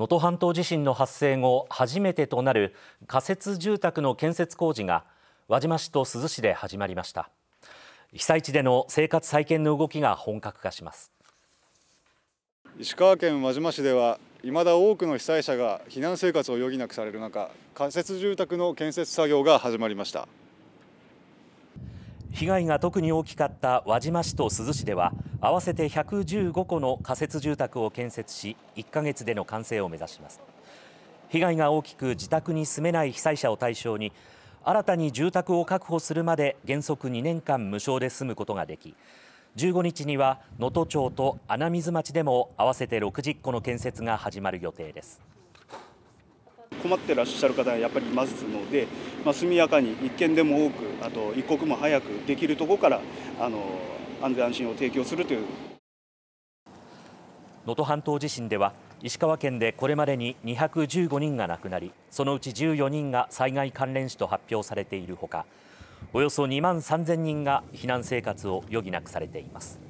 能登半島地震の発生後初めてとなる仮設住宅の建設工事が輪島市と珠洲市で始まりました被災地での生活再建の動きが本格化します石川県輪島市では未だ多くの被災者が避難生活を余儀なくされる中仮設住宅の建設作業が始まりました被害が特に大きかった輪島市と珠洲市では合わせて115戸の仮設住宅を建設し1ヶ月での完成を目指します被害が大きく自宅に住めない被災者を対象に新たに住宅を確保するまで原則2年間無償で住むことができ15日には能登町と穴水町でも合わせて60戸の建設が始まる予定です。困ってらっしゃる方がやっぱりいますので、まあ、速やかに一件でも多くあと一刻も早くできるところからあの安全安心を提供するという能登半島地震では石川県でこれまでに215人が亡くなりそのうち14人が災害関連死と発表されているほかおよそ2万3000人が避難生活を余儀なくされています。